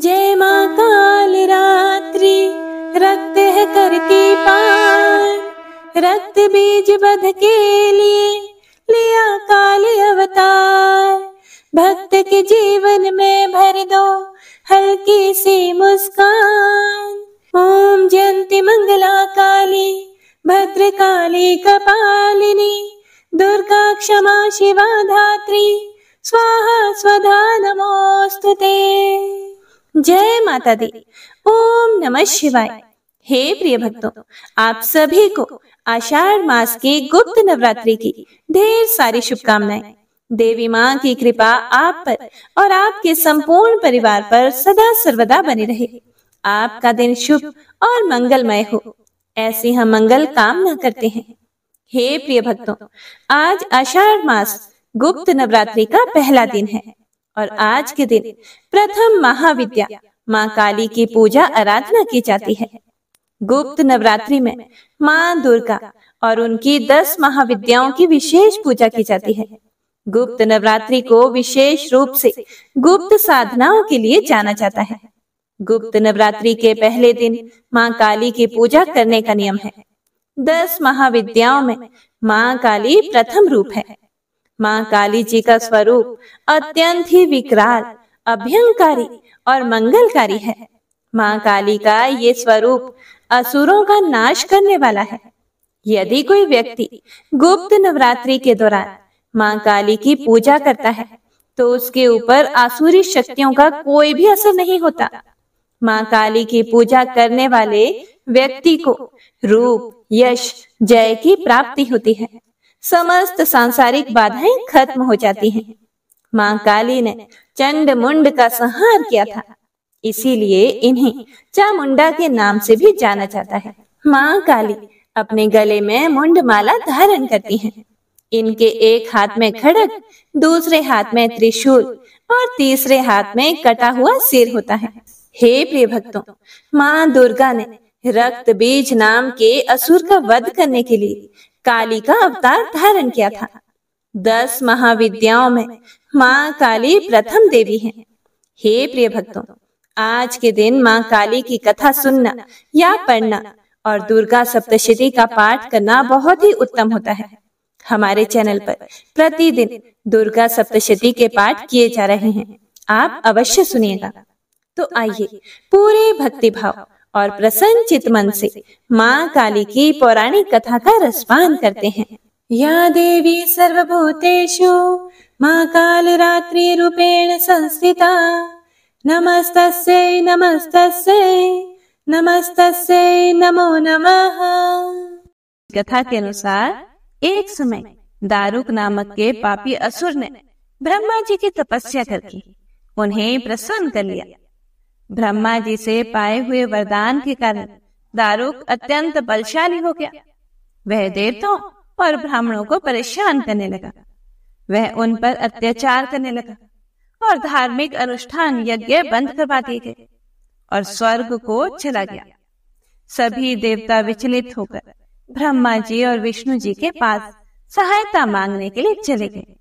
जय माँ काल रात्रि रक्त है करती पार रक्त बीज बध के लिए लिया काल अवतार भक्त के जीवन में भर दो हल्की सी मुस्कान ओम जयंती मंगला काली भद्र काली कपालिनी दुर्गा क्षमा शिवा धात्री स्वाहा स्वधा नमोस्तुते जय माता दी ओम नमः शिवाय हे प्रिय भक्तों आप सभी को आषाढ़ मास के गुप्त नवरात्रि की ढेर सारी शुभकामनाएं देवी माँ की कृपा आप पर और आपके संपूर्ण परिवार पर सदा सर्वदा बनी रहे आपका दिन शुभ और मंगलमय हो ऐसी हम मंगल कामना करते हैं हे प्रिय भक्तों आज आषाढ़ मास गुप्त नवरात्रि का पहला दिन है और आज के दिन प्रथम महाविद्या माँ काली की पूजा आराधना की जाती है गुप्त नवरात्रि में माँ दुर्गा और उनकी दस महाविद्याओं की विशेष पूजा की जाती है गुप्त नवरात्रि को विशेष रूप से गुप्त साधनाओं के लिए जाना जाता है गुप्त नवरात्रि के पहले दिन माँ काली की पूजा करने का नियम है दस महाविद्याओं में माँ काली प्रथम रूप है माँ काली जी का स्वरूप अत्यंत ही विकराल अभ्यंकारी और मंगलकारी है माँ काली का ये स्वरूप असुरों का नाश करने वाला है यदि कोई व्यक्ति गुप्त नवरात्रि के दौरान माँ काली की पूजा करता है तो उसके ऊपर आसुरी शक्तियों का कोई भी असर नहीं होता माँ काली की पूजा करने वाले व्यक्ति को रूप यश जय की प्राप्ति होती है समस्त सांसारिक बाधाएं खत्म हो जाती हैं। माँ काली ने चंड मुंड का संहार किया था इसीलिए इन्हें चामुंडा के नाम से भी जाना जाता है माँ काली अपने गले में मुंड माला धारण करती हैं। इनके एक हाथ में खड़क दूसरे हाथ में त्रिशूल और तीसरे हाथ में कटा हुआ सिर होता है हे प्रिय भक्तों माँ दुर्गा ने रक्त बीज नाम के असुर का वध करने के लिए काली का अवतार धारण किया था दस महाविद्याओं में माँ काली प्रथम देवी हैं। हे प्रिय भक्तों आज के दिन माँ काली की कथा सुनना या पढ़ना और दुर्गा सप्तशती का पाठ करना बहुत ही उत्तम होता है हमारे चैनल पर प्रतिदिन दुर्गा सप्तशती के पाठ किए जा रहे हैं आप अवश्य सुनिएगा तो आइए पूरे भक्ति भाव और प्रसन्न चित मन से माँ काली की पौराणिक कथा का रसपान करते हैं या देवी सर्वभूतेषु माँ काल रात्रि रूपेण संस्थिता नमस्तस्यै नमस्त नमस्तस्यै नमो नमः कथा के अनुसार एक समय दारुक नामक के पापी असुर ने ब्रह्मा जी की तपस्या करके उन्हें प्रसन्न कर लिया ब्रह्मा जी से पाए हुए वरदान के कारण दारुक अत्यंत बलशाली हो गया वह देवताओं और ब्राह्मणों को परेशान करने लगा वह उन पर अत्याचार करने लगा और धार्मिक अनुष्ठान यज्ञ बंद करवा दिए गए और स्वर्ग को चला गया सभी देवता विचलित होकर ब्रह्मा जी और विष्णु जी के पास सहायता मांगने के लिए चले गए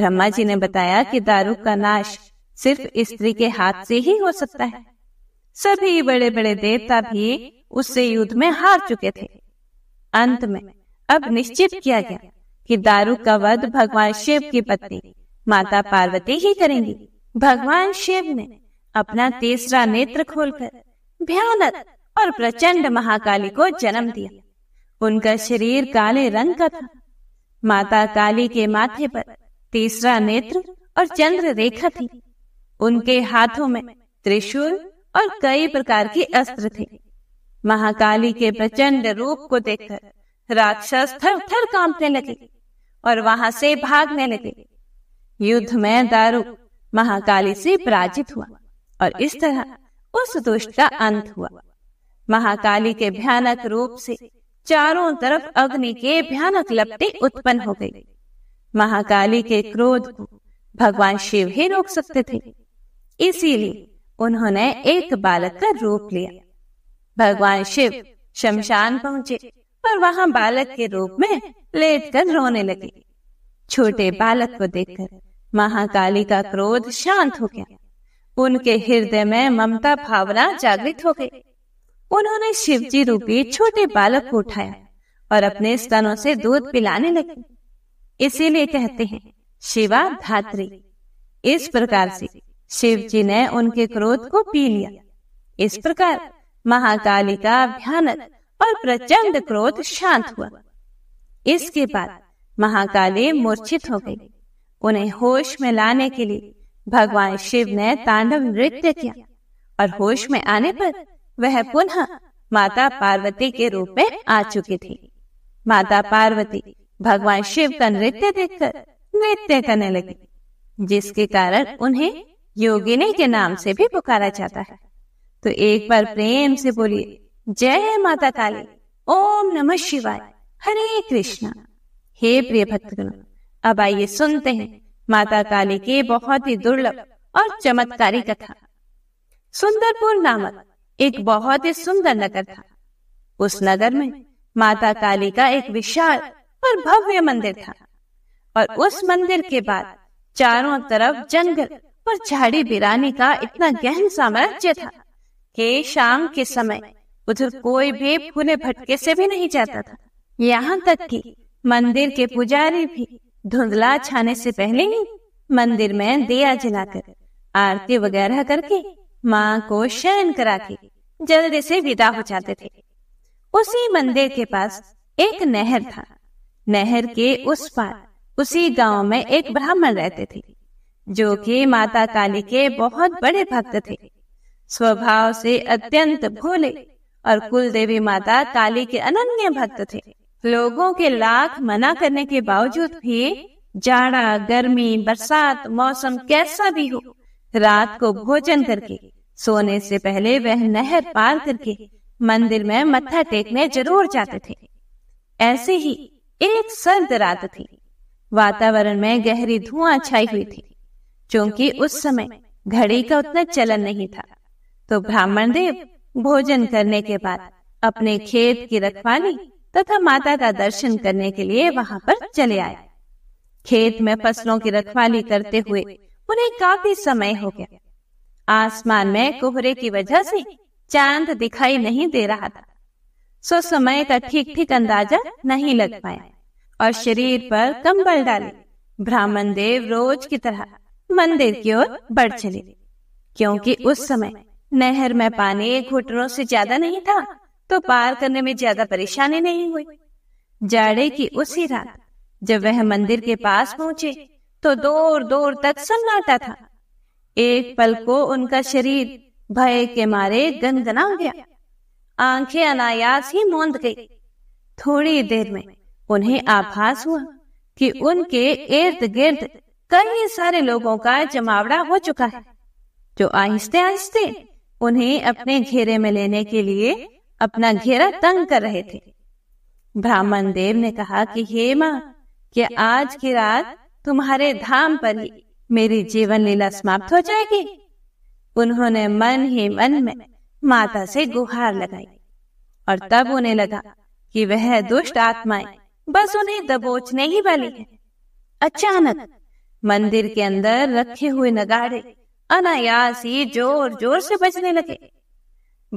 ब्रह्मा जी ने बताया कि दारू का नाश सिर्फ स्त्री के हाथ से ही हो सकता है सभी बड़े बड़े देवता भी उससे युद्ध में हार चुके थे अंत में अब निश्चित किया गया कि दारू का वध भगवान शिव की पत्नी माता पार्वती ही करेंगी भगवान शिव ने अपना तीसरा नेत्र खोलकर भयानक और प्रचंड महाकाली को जन्म दिया उनका शरीर काले रंग का था माता काली के माथे पर तीसरा नेत्र और चंद्र रेखा थी उनके हाथों में त्रिशूल और कई प्रकार के अस्त्र थे महाकाली के प्रचंड रूप को देखकर राक्षस थर थर कांपने लगे और वहां से भागने लगे युद्ध में दारू महाकाली से पराजित हुआ और इस तरह उस दुष्ट का अंत हुआ महाकाली के भयानक रूप से चारों तरफ अग्नि के भयानक लपटे उत्पन्न हो गई महाकाली के क्रोध को भगवान शिव ही रोक सकते थे इसीलिए उन्होंने एक बालक का रूप लिया भगवान शिव शमशान पहुंचे और वहां बालक के रूप में लेटकर रोने लगे छोटे बालक को देखकर महाकाली का क्रोध शांत हो गया उनके हृदय में ममता भावना जागृत हो गई उन्होंने शिवजी रूपी छोटे बालक को उठाया और अपने स्तनों से दूध पिलाने लगे इसीलिए कहते हैं शिवा धात्री इस प्रकार से शिव जी ने उनके क्रोध को पी लिया इस प्रकार महाकाली का भयानक और प्रचंड क्रोध शांत हुआ इसके बाद महाकाली मूर्छित हो गई उन्हें होश में लाने के लिए भगवान शिव ने तांडव नृत्य किया और होश में आने पर वह पुनः माता पार्वती के रूप में आ चुकी थी माता पार्वती भगवान शिव का नृत्य देखकर नृत्य करने लगी जिसके कारण उन्हें योगिनी के नाम से भी पुकारा जाता है तो एक बार प्रेम से बोलिए जय माता काली ओम नमः शिवाय हरे कृष्णा हे प्रिय भक्तगणों अब आइए सुनते हैं माता काली के बहुत ही दुर्लभ और चमत्कारी कथा सुंदरपुर नामक एक बहुत ही सुंदर नगर था उस नगर में माता काली का एक विशाल और भव्य मंदिर था और उस मंदिर के बाद चारों तरफ जंगल पर झाड़ी बिराने का इतना गहन साम्राज्य था कि शाम के समय उधर कोई भी फूले भटके से भी नहीं जाता था यहाँ तक कि मंदिर के पुजारी भी धुंधला छाने से पहले ही मंदिर में दिया जलाकर आरती वगैरह करके माँ को शयन करा के जल्दी से विदा हो जाते थे उसी मंदिर के पास एक नहर था नहर के उस पार उसी गांव में एक ब्राह्मण रहते थे जो कि माता काली के बहुत बड़े भक्त थे स्वभाव से अत्यंत भोले और कुल देवी माता काली के अनन्य भक्त थे लोगों के लाख मना करने के बावजूद भी जाड़ा गर्मी बरसात मौसम कैसा भी हो रात को भोजन करके सोने से पहले वह नहर पार करके मंदिर में मत्था टेकने जरूर जाते थे ऐसे ही एक सर्द रात थी वातावरण में गहरी धुआं छाई हुई थी क्योंकि उस समय घड़ी का उतना चलन नहीं था तो, तो ब्राह्मण देव भोजन करने के बाद अपने खेत की रखवाली तथा माता का दर्शन करने के लिए वहाँ पर चले आए खेत में फसलों की रखवाली करते हुए उन्हें काफी समय हो गया आसमान में कोहरे की वजह से चांद दिखाई नहीं दे रहा था सो समय का ठीक ठीक अंदाजा नहीं लग पाया और शरीर पर कंबल डाले ब्राह्मण देव रोज की तरह मंदिर की ओर बढ़ चले क्योंकि उस समय नहर में पानी एक घुटनों से ज्यादा नहीं था तो पार करने में ज्यादा परेशानी नहीं हुई जाड़े की उसी रात जब वह मंदिर के पास पहुंचे तो दूर दूर तक सन्नाटा था एक पल को उनका शरीर भय के मारे गनगना गया आंखें अनायास ही मोंद गई थोड़ी देर में उन्हें आभास हुआ कि उनके इर्द गिर्द कई सारे लोगों का जमावड़ा हो चुका है जो आहिस्ते आहिस्ते उन्हें अपने घेरे में लेने के लिए अपना घेरा तंग कर रहे थे ब्राह्मण देव ने कहा कि हे माँ कि आज की रात तुम्हारे धाम पर ही मेरी जीवन लीला समाप्त हो जाएगी उन्होंने मन ही मन में माता से गुहार लगाई और तब उन्हें लगा कि वह दुष्ट आत्माएं बस उन्हें दबोचने ही वाली है अचानक मंदिर के अंदर रखे हुए नगाड़े अनायास ही जोर जोर से बजने लगे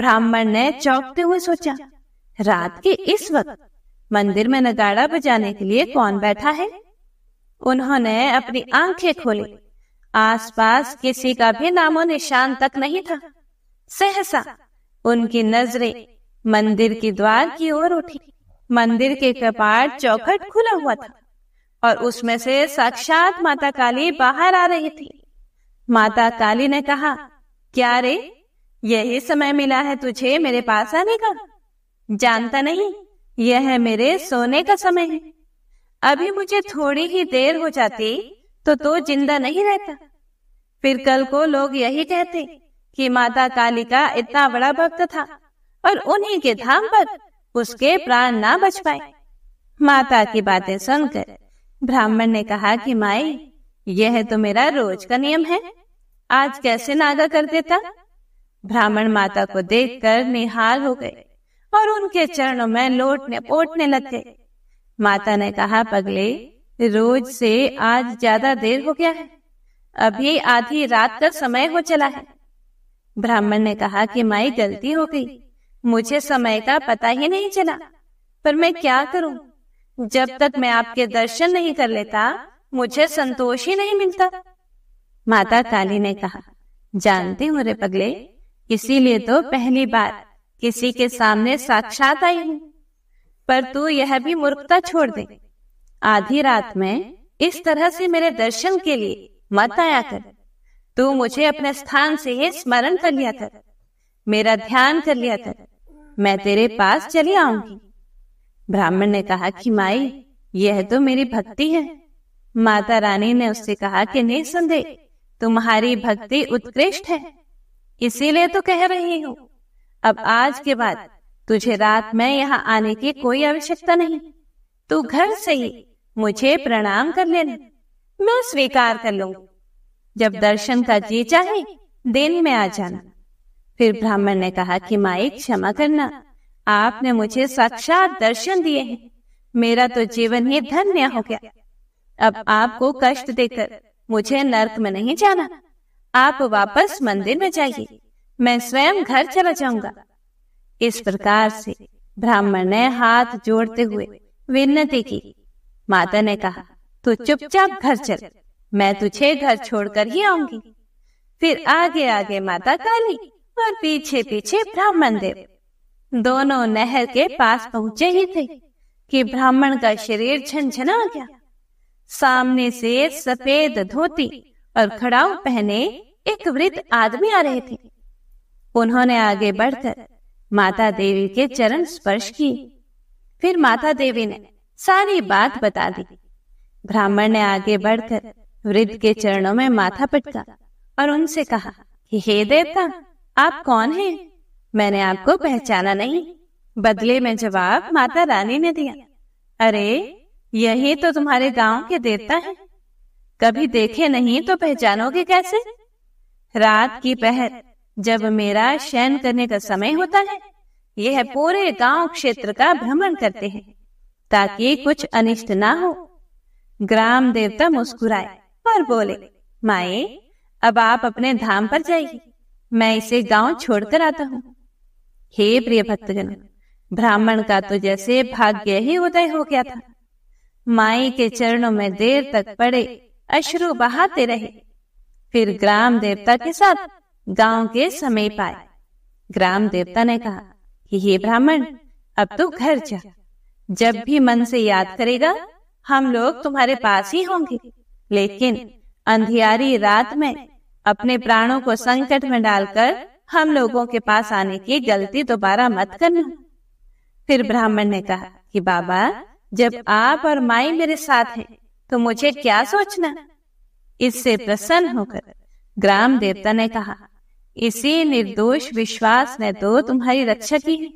ब्राह्मण ने चौंकते हुए सोचा रात के इस वक्त मंदिर में नगाड़ा बजाने के लिए कौन बैठा है उन्होंने अपनी आंखें खोली आसपास किसी का भी नामो निशान तक नहीं था सहसा उनकी नजरें मंदिर की द्वार की ओर उठी मंदिर के कपाट चौखट खुला हुआ था और उसमें से साक्षात माता काली बाहर आ रही थी माता काली ने कहा क्या रे यही समय मिला है तुझे मेरे पास आने का जानता नहीं यह है मेरे सोने का समय है अभी मुझे थोड़ी ही देर हो जाती तो तो जिंदा नहीं रहता फिर कल को लोग यही कहते कि माता काली का इतना बड़ा भक्त था और उन्हीं के धाम पर उसके प्राण ना बच पाए माता की बातें सुनकर ब्राह्मण ने कहा कि माई यह तो मेरा रोज का नियम है आज कैसे नागा कर देता ब्राह्मण माता को देखकर निहाल हो गए और उनके चरणों में लोटने पोटने लग गए माता ने कहा पगले रोज से आज ज्यादा देर हो गया है अभी आधी रात का समय हो चला है ब्राह्मण ने कहा कि माई गलती हो गई मुझे समय का पता ही नहीं चला पर मैं क्या करूं जब तक मैं आपके दर्शन नहीं कर लेता मुझे संतोष ही नहीं मिलता माता काली ने कहा जानती हूँ रे पगले इसीलिए तो पहली बार किसी के सामने साक्षात आई हूँ पर तू यह भी मूर्खता छोड़ दे आधी रात में इस तरह से मेरे दर्शन के लिए मत आया कर तू मुझे अपने स्थान से ही स्मरण कर लिया कर मेरा ध्यान कर लिया कर मैं तेरे पास चली आऊंगी ब्राह्मण ने कहा कि माई यह तो मेरी भक्ति है माता रानी ने उससे कहा कि निसंदेह तुम्हारी भक्ति उत्कृष्ट है इसीलिए तो कह रही हूँ अब आज के बाद तुझे रात में यहाँ आने की कोई आवश्यकता नहीं तू घर से ही मुझे प्रणाम कर लेना मैं स्वीकार कर लू जब दर्शन का जी चाहे दिन में आ जाना फिर ब्राह्मण ने कहा कि माई क्षमा करना आपने मुझे साक्षात दर्शन दिए हैं मेरा तो जीवन ही धन्य हो गया अब आपको कष्ट देकर मुझे नर्क में नहीं जाना आप वापस मंदिर में जाइए मैं स्वयं घर चला जाऊंगा इस प्रकार से ब्राह्मण ने हाथ जोड़ते हुए विनती की माता ने कहा तू चुपचाप घर चल मैं तुझे घर छोड़कर ही आऊंगी फिर आगे आगे माता काली और पीछे पीछे ब्राह्मण देव दोनों नहर के पास पहुंचे ही थे कि ब्राह्मण का शरीर झनझना गया सामने से सफेद धोती और खड़ाऊ पहने एक वृद्ध आदमी आ रहे थे उन्होंने आगे बढ़कर माता देवी के चरण स्पर्श की फिर माता देवी ने सारी बात बता दी ब्राह्मण ने आगे बढ़कर वृद्ध के चरणों में माथा पटका और उनसे कहा हे देवता आप कौन हैं? मैंने आपको पहचाना नहीं बदले में जवाब माता रानी ने दिया अरे यही तो तुम्हारे गांव के देवता है कभी देखे नहीं तो पहचानोगे कैसे रात की पहर जब मेरा शयन करने का समय होता है यह पूरे गांव क्षेत्र का भ्रमण करते हैं ताकि कुछ अनिष्ट ना हो ग्राम देवता मुस्कुराए और बोले माए अब आप अपने धाम पर जाइए मैं इसे गांव छोड़कर आता हूँ हे प्रिय भक्तगण ब्राह्मण का तो जैसे भाग्य ही उदय हो गया था माई के चरणों में देर तक पड़े अश्रु बहाते रहे फिर ग्राम देवता के साथ गांव के समय आए ग्राम देवता ने कहा कि हे ब्राह्मण अब तू तो घर जा जब भी मन से याद करेगा हम लोग तुम्हारे पास ही होंगे लेकिन अंधियारी रात में अपने प्राणों को संकट में डालकर हम लोगों के पास आने की गलती दोबारा मत करना फिर ब्राह्मण ने कहा कि बाबा जब आप और माई मेरे साथ हैं तो मुझे क्या सोचना इससे प्रसन्न होकर ग्राम देवता ने कहा इसी निर्दोष विश्वास ने तो तुम्हारी रक्षा की है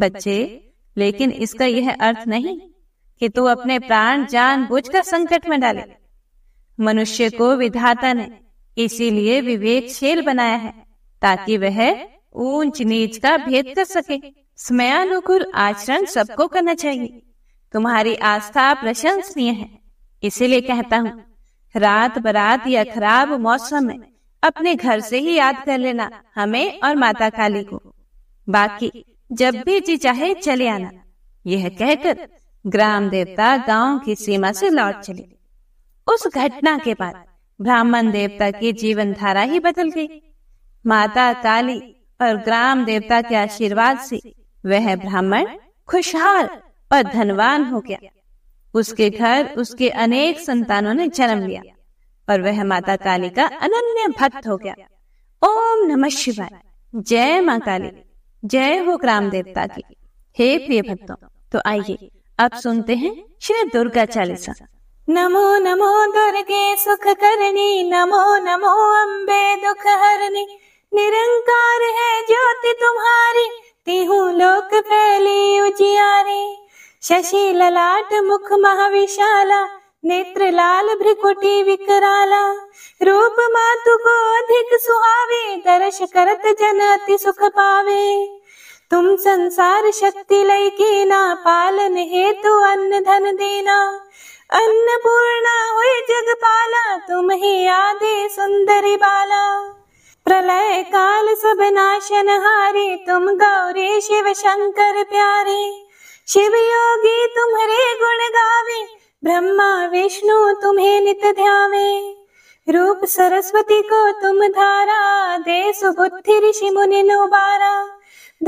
बच्चे लेकिन इसका यह अर्थ नहीं कि तू अपने प्राण जान बुझ कर संकट में डाले मनुष्य को विधाता ने इसीलिए विवेकशील बनाया है ताकि वह ऊंच नीच का भेद कर सके समयानुकूल आचरण सबको करना चाहिए तुम्हारी आस्था प्रशंसनीय है इसीलिए कहता हूँ रात बरात या खराब मौसम में अपने घर से ही याद कर लेना हमें और माता काली को बाकी जब भी जी चाहे चले आना यह कहकर ग्राम देवता गांव की सीमा से लौट चले उस घटना के बाद ब्राह्मण देवता की जीवन धारा ही बदल गई माता काली और ग्राम देवता के आशीर्वाद से वह ब्राह्मण खुशहाल और धनवान हो गया उसके घर उसके अनेक संतानों ने जन्म लिया और वह माता काली का अनन्य भक्त हो गया ओम नमः शिवाय जय माँ काली जय हो ग्राम देवता की हे प्रिय भक्तों तो आइए अब सुनते हैं श्री दुर्गा चालीसा नमो नमो दुर्गे सुख करणी नमो नमो अम्बे दुख हरणी निरंकार है ज्योति तुम्हारी तिहू लोक फैली उजियारी शशि ललाट मुख महाविशाला नेत्र लाल भ्रिकुटी विकराला रूप मातु को अधिक सुहावे दर्श करत जन अति सुख पावे तुम संसार शक्ति लय कीना पालन हेतु अन्न धन देना अन्नपूर्णा हुई पाला तुम ही आदि सुंदरी बाला प्रलय काल सब नाशन हारे तुम गौरी शिव शंकर प्यारे शिव योगी तुम्हारे गुण गावे ब्रह्मा विष्णु तुम्हें नित ध्यावे रूप सरस्वती को तुम धारा दे सुबुद्धि ऋषि मुनि नो बारा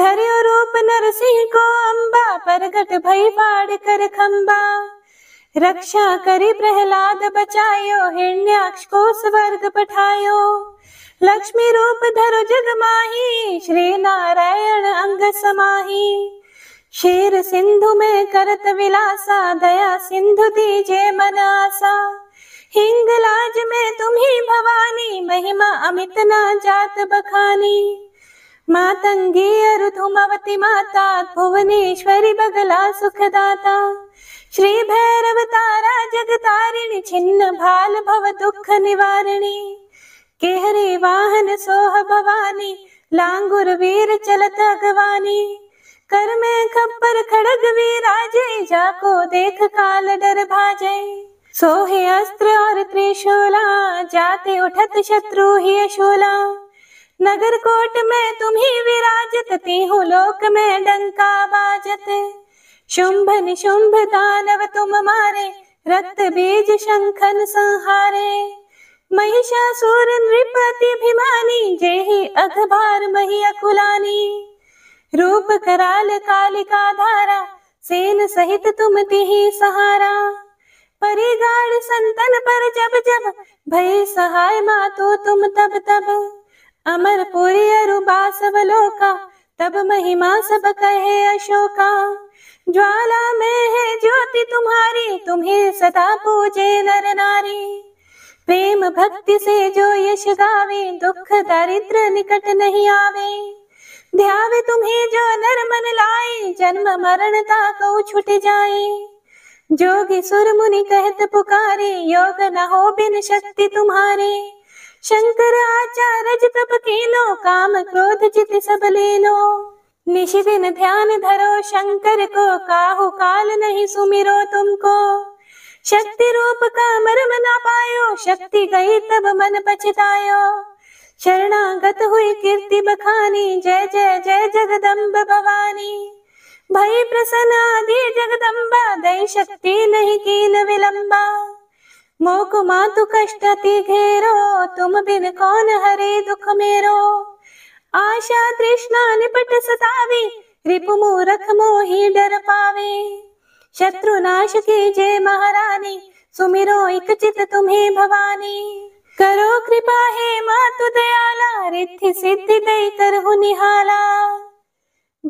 धर्यो रूप नरसिंह को अम्बा प्रगट भई पाड़ कर खम्बा रक्षा करी प्रहलाद बचायो हिरण्याक्ष को स्वर्ग पठायो लक्ष्मी रूप धर जग माही श्री नारायण अंग समाही शेर सिंधु में करत विलासा दया सिंधु दीजे मनासा हिंग लाज में ही भवानी महिमा अमित ना जात बखानी मातंगी अरुधुमवती माता भुवनेश्वरी बगला सुखदाता श्री भैरव तारा जगतारिणी छिन्न भाल भव दुख निवारिणी केहरे वाहन सोह भवानी लांगुर वीर चलत अगवानी कर में खप्पर खड़ग वीराजे जाको देख काल डर भाजे सोहे अस्त्र और त्रिशूला जाते उठत शत्रु ही शूला नगर कोट में तुम ही विराजत तीहू लोक में डंका बाजत शुंभ निशुंभ दानव तुम मारे रक्त बीज शंखन संहारे महिषासुर नृपति भिमानी जय अखबार महिया कुलानी रूप कराल कालिका धारा सेन सहित तुम तिहि सहारा परिगाड़ संतन पर जब जब भय सहाय मातो तुम तब तब अमर पुरी अरुबासव लोका तब महिमा सब कहे अशोका ज्वाला में है ज्योति तुम्हारी तुम्हें सदा पूजे नर नारी प्रेम भक्ति से जो यश गावे दुख दरिद्र निकट नहीं आवे ध्यावे तुम्हें जो नर मन लाए जन्म मरण ताको छुट जाए जोगी सुर मुनि कहत पुकारे योग न हो बिन शक्ति तुम्हारे शंकर आचार्य तप के लो काम क्रोध चित सब ले लो निशिदिन ध्यान धरो शंकर को काहु काल नहीं सुमिरो तुमको शक्ति रूप का मर्म ना पायो शक्ति गई तब मन पछतायो शरणागत हुई कीर्ति बखानी जय जय जय जगदम्ब भवानी भई प्रसन्न आदि जगदम्बा दई शक्ति नहीं कीन विलंबा मोक मातु कष्ट ती घेरो तुम बिन कौन हरे दुख मेरो आशा तृष्णा निपट सतावे रिपु मूरख मोही डर पावे शत्रुनाश की जय महारानी सुमिरो एक चित तुम्हें भवानी करो कृपा हे मातु दयाला रिद्धि सिद्धि दई करहु निहाला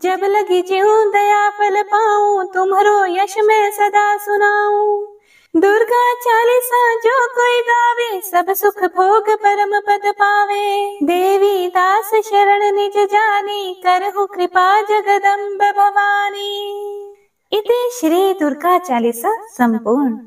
जब लगी जीऊ दया फल पाऊं तुम्हारो यश में सदा सुनाऊं दुर्गा चालीसा जो कोई गावे सब सुख भोग परम पद पावे देवी दास शरण निज जानी करहु कृपा जगदम्ब भवानी इति श्री दुर्गा चालीसा संपूर्ण